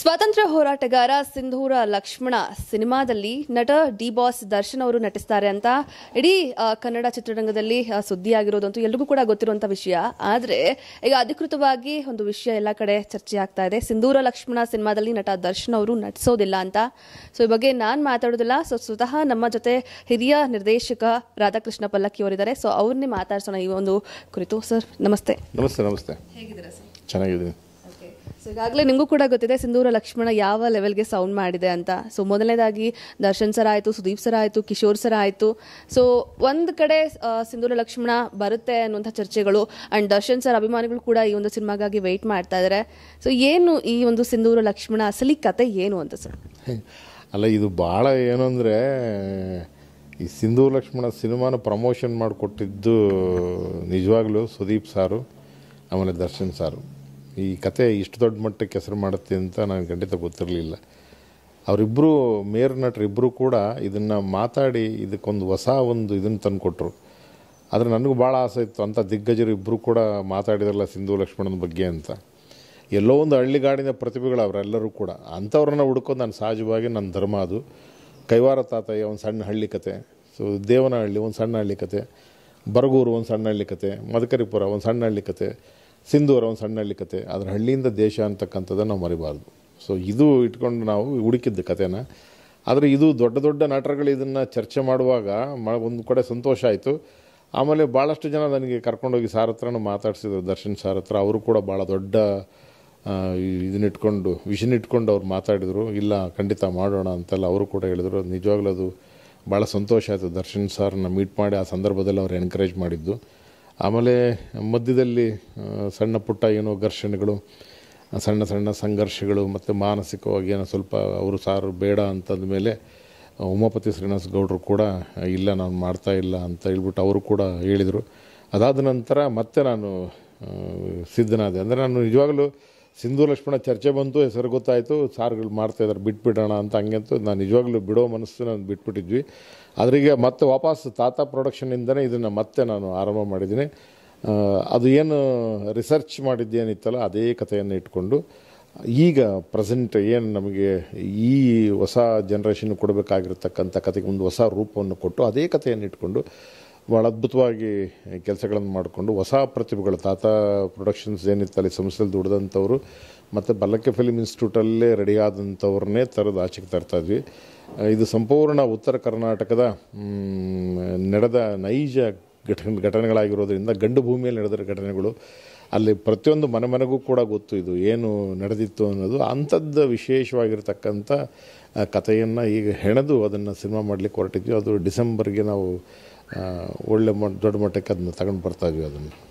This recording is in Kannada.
ಸ್ವಾತಂತ್ರ್ಯ ಹೋರಾಟಗಾರ ಸಿಂಧೂರ ಲಕ್ಷ್ಮಣ ಸಿನಿಮಾದಲ್ಲಿ ನಟ ಡಿ ಬಾಸ್ ದರ್ಶನ್ ಅವರು ನಟಿಸ್ತಾರೆ ಅಂತ ಇಡೀ ಕನ್ನಡ ಚಿತ್ರರಂಗದಲ್ಲಿ ಸುದ್ದಿಯಾಗಿರೋದಂತೂ ಎಲ್ರಿಗೂ ಕೂಡ ಗೊತ್ತಿರುವಂಥ ವಿಷಯ ಆದ್ರೆ ಈಗ ಅಧಿಕೃತವಾಗಿ ಒಂದು ವಿಷಯ ಎಲ್ಲ ಕಡೆ ಚರ್ಚೆ ಆಗ್ತಾ ಇದೆ ಸಿಂಧೂರ ಲಕ್ಷ್ಮಣ ಸಿನಿಮಾದಲ್ಲಿ ನಟ ದರ್ಶನ್ ಅವರು ನಟಿಸೋದಿಲ್ಲ ಅಂತ ಸೊ ಈ ಬಗ್ಗೆ ನಾನು ಮಾತಾಡೋದಿಲ್ಲ ಸೊ ಸ್ವತಃ ನಮ್ಮ ಜೊತೆ ಹಿರಿಯ ನಿರ್ದೇಶಕ ರಾಧಾಕೃಷ್ಣ ಪಲ್ಲಕ್ಕಿ ಅವರಿದ್ದಾರೆ ಸೊ ಅವ್ರನ್ನೇ ಮಾತಾಡ್ಸೋಣ ಈ ಒಂದು ಕುರಿತು ಸರ್ ನಮಸ್ತೆ ನಮಸ್ತೆ ನಮಸ್ತೆ ಹೇಗಿದ್ದೀರಾ ಸರ್ ಚೆನ್ನಾಗಿದ್ದೀನಿ ಸೊ ಈಗಾಗಲೇ ನಿಮಗೂ ಕೂಡ ಗೊತ್ತಿದೆ ಸಿಂಧೂರ ಲಕ್ಷ್ಮಣ ಯಾವ ಲೆವೆಲ್ಗೆ ಸೌಂಡ್ ಮಾಡಿದೆ ಅಂತ ಸೊ ಮೊದಲನೇದಾಗಿ ದರ್ಶನ್ ಸರ್ ಆಯಿತು ಸುದೀಪ್ ಸರ್ ಆಯಿತು ಕಿಶೋರ್ ಸರ್ ಆಯಿತು ಸೊ ಒಂದು ಕಡೆ ಸಿಂಧೂರ ಲಕ್ಷ್ಮಣ ಬರುತ್ತೆ ಅನ್ನುವಂಥ ಚರ್ಚೆಗಳು ಆ್ಯಂಡ್ ದರ್ಶನ್ ಸರ್ ಅಭಿಮಾನಿಗಳು ಕೂಡ ಈ ಒಂದು ಸಿನಿಮಾಗಾಗಿ ವೆಯ್ಟ್ ಮಾಡ್ತಾ ಇದ್ದಾರೆ ಸೊ ಏನು ಈ ಒಂದು ಸಿಂಧೂರ ಲಕ್ಷ್ಮಣ ಅಸಲಿ ಕತೆ ಏನು ಅಂತ ಸರ್ ಅಲ್ಲ ಇದು ಭಾಳ ಏನು ಈ ಸಿಂಧೂರ ಲಕ್ಷ್ಮಣ ಸಿನಿಮಾನ ಪ್ರಮೋಷನ್ ಮಾಡಿಕೊಟ್ಟಿದ್ದು ನಿಜವಾಗ್ಲೂ ಸುದೀಪ್ ಸಾರು ಆಮೇಲೆ ದರ್ಶನ್ ಸಾರು ಈ ಕತೆ ಇಷ್ಟು ದೊಡ್ಡ ಮಟ್ಟಕ್ಕೆ ಹೆಸರು ಮಾಡುತ್ತೆ ಅಂತ ನನಗೆ ಖಂಡಿತ ಗೊತ್ತಿರಲಿಲ್ಲ ಅವರಿಬ್ಬರು ಮೇರ್ ನಟರಿಬ್ಬರು ಕೂಡ ಇದನ್ನು ಮಾತಾಡಿ ಇದಕ್ಕೊಂದು ಹೊಸ ಒಂದು ಇದನ್ನು ತಂದುಕೊಟ್ರು ಆದರೆ ನನಗೂ ಭಾಳ ಆಸೆ ಇತ್ತು ಅಂಥ ದಿಗ್ಗಜರು ಇಬ್ಬರು ಕೂಡ ಮಾತಾಡಿದ್ರಲ್ಲ ಸಿಂಧು ಲಕ್ಷ್ಮಣನ ಬಗ್ಗೆ ಅಂತ ಎಲ್ಲೋ ಒಂದು ಹಳ್ಳಿಗಾಡಿನ ಪ್ರತಿಭೆಗಳು ಅವರೆಲ್ಲರೂ ಕೂಡ ಅಂಥವ್ರನ್ನ ಹುಡ್ಕೊಂಡು ನಾನು ಸಹಜವಾಗಿ ನನ್ನ ಧರ್ಮ ಅದು ಕೈವಾರ ತಾತಯ್ಯ ಒಂದು ಸಣ್ಣ ಹಳ್ಳಿ ಕತೆ ಸೊ ದೇವನಹಳ್ಳಿ ಒಂದು ಸಣ್ಣ ಹಳ್ಳಿ ಕತೆ ಬರಗೂರು ಒಂದು ಸಣ್ಣ ಹಳ್ಳಿ ಕತೆ ಮದಕರಿಪುರ ಒಂದು ಸಣ್ಣ ಹಳ್ಳಿ ಕತೆ ಸಿಂಧೂರ ಒಂದು ಸಣ್ಣ ಹಳ್ಳಿ ಕತೆ ಅದರ ಹಳ್ಳಿಯಿಂದ ದೇಶ ಅಂತಕ್ಕಂಥದ್ದನ್ನು ನಾವು ಮರಿಬಾರ್ದು ಸೊ ಇದು ಇಟ್ಕೊಂಡು ನಾವು ಹುಡುಕಿದ್ದ ಕಥೆನ ಆದರೆ ಇದು ದೊಡ್ಡ ದೊಡ್ಡ ನಟರುಗಳು ಇದನ್ನು ಚರ್ಚೆ ಮಾಡುವಾಗ ಮ ಒಂದು ಕಡೆ ಸಂತೋಷ ಆಯಿತು ಆಮೇಲೆ ಭಾಳಷ್ಟು ಜನ ನನಗೆ ಕರ್ಕೊಂಡೋಗಿ ಸಾರ್ ಹತ್ರನೂ ಮಾತಾಡಿಸಿದ್ರು ದರ್ಶನ್ ಸಾರ್ ಹತ್ರ ಅವರು ಕೂಡ ಭಾಳ ದೊಡ್ಡ ಇದನ್ನಿಟ್ಕೊಂಡು ವಿಷನ್ ಇಟ್ಕೊಂಡು ಅವ್ರು ಮಾತಾಡಿದರು ಇಲ್ಲ ಖಂಡಿತ ಮಾಡೋಣ ಅಂತೆಲ್ಲ ಅವರು ಕೂಡ ಹೇಳಿದರು ನಿಜವಾಗ್ಲೂ ಅದು ಭಾಳ ಸಂತೋಷ ಆಯಿತು ದರ್ಶನ್ ಸಾರನ್ನ ಮೀಟ್ ಮಾಡಿ ಆ ಸಂದರ್ಭದಲ್ಲಿ ಅವ್ರು ಎನ್ಕರೇಜ್ ಮಾಡಿದ್ದು ಆಮೇಲೆ ಮಧ್ಯದಲ್ಲಿ ಸಣ್ಣ ಪುಟ್ಟ ಏನೋ ಘರ್ಷಣೆಗಳು ಸಣ್ಣ ಸಣ್ಣ ಸಂಘರ್ಷಗಳು ಮತ್ತು ಮಾನಸಿಕವಾಗಿ ಏನೋ ಸ್ವಲ್ಪ ಅವರು ಸಾರು ಬೇಡ ಅಂತಂದ ಮೇಲೆ ಉಮಾಪತಿ ಶ್ರೀನಿವಾಸ ಗೌಡರು ಕೂಡ ಇಲ್ಲ ನಾನು ಮಾಡ್ತಾ ಇಲ್ಲ ಅಂತ ಹೇಳ್ಬಿಟ್ಟು ಅವರು ಕೂಡ ಹೇಳಿದರು ಅದಾದ ನಂತರ ಮತ್ತೆ ನಾನು ಸಿದ್ಧನಾದೆ ಅಂದರೆ ನಾನು ನಿಜವಾಗಲೂ ಸಿಂಧು ಲಕ್ಷ್ಮಣ ಚರ್ಚೆ ಬಂತು ಹೆಸರು ಗೊತ್ತಾಯಿತು ಸಾರ್ಗಳು ಇದ್ದಾರೆ ಬಿಟ್ಬಿಡೋಣ ಅಂತ ಹಂಗಂತೂ ನಾನು ನಿಜವಾಗ್ಲೂ ಬಿಡೋ ಮನಸ್ಸು ನಾನು ಬಿಟ್ಬಿಟ್ಟಿದ್ವಿ ಅದರಿಗೆ ಮತ್ತೆ ವಾಪಸ್ ತಾತ ಪ್ರೊಡಕ್ಷನಿಂದನೇ ಇದನ್ನು ಮತ್ತೆ ನಾನು ಆರಂಭ ಮಾಡಿದ್ದೀನಿ ಅದು ಏನು ರಿಸರ್ಚ್ ಮಾಡಿದ್ದೇನಿತ್ತಲ್ಲ ಅದೇ ಕಥೆಯನ್ನು ಇಟ್ಕೊಂಡು ಈಗ ಪ್ರೆಸೆಂಟ್ ಏನು ನಮಗೆ ಈ ಹೊಸ ಜನ್ರೇಷನ್ ಕೊಡಬೇಕಾಗಿರ್ತಕ್ಕಂಥ ಕಥೆಗೆ ಒಂದು ಹೊಸ ರೂಪವನ್ನು ಕೊಟ್ಟು ಅದೇ ಕಥೆಯನ್ನು ಇಟ್ಕೊಂಡು ಭಾಳ ಅದ್ಭುತವಾಗಿ ಕೆಲಸಗಳನ್ನು ಮಾಡಿಕೊಂಡು ಹೊಸ ಪ್ರತಿಭೆಗಳು ತಾತ ಪ್ರೊಡಕ್ಷನ್ಸ್ ಅಲ್ಲಿ ಸಂಸ್ಥೆಯಲ್ಲಿ ದುಡ್ದಂಥವ್ರು ಮತ್ತು ಬಲ್ಲಕ್ಕೆ ಫಿಲ್ಮ್ ಇನ್ಸ್ಟಿಟ್ಯೂಟಲ್ಲೇ ರೆಡಿ ಆದಂಥವ್ರನ್ನೇ ತರೋದು ಆಚೆಗೆ ಇದ್ವಿ ಇದು ಸಂಪೂರ್ಣ ಉತ್ತರ ಕರ್ನಾಟಕದ ನಡೆದ ನೈಜ ಘಟನೆ ಘಟನೆಗಳಾಗಿರೋದ್ರಿಂದ ಗಂಡು ಭೂಮಿಯಲ್ಲಿ ನಡೆದ ಘಟನೆಗಳು ಅಲ್ಲಿ ಪ್ರತಿಯೊಂದು ಮನೆ ಮನೆಗೂ ಕೂಡ ಗೊತ್ತು ಇದು ಏನು ನಡೆದಿತ್ತು ಅನ್ನೋದು ಅಂಥದ್ದು ವಿಶೇಷವಾಗಿರ್ತಕ್ಕಂಥ ಕಥೆಯನ್ನು ಈಗ ಹೆಣೆದು ಅದನ್ನು ಸಿನಿಮಾ ಮಾಡಲಿಕ್ಕೆ ಹೊರಟಿದ್ವಿ ಅದು ಡಿಸೆಂಬರ್ಗೆ ನಾವು ಒಳ್ಳೆ ಮಟ್ಟ ದೊಡ್ಡ ಮಟ್ಟಕ್ಕೆ ಅದನ್ನ ತಗೊಂಡು ಇದ್ವಿ ಅದನ್ನು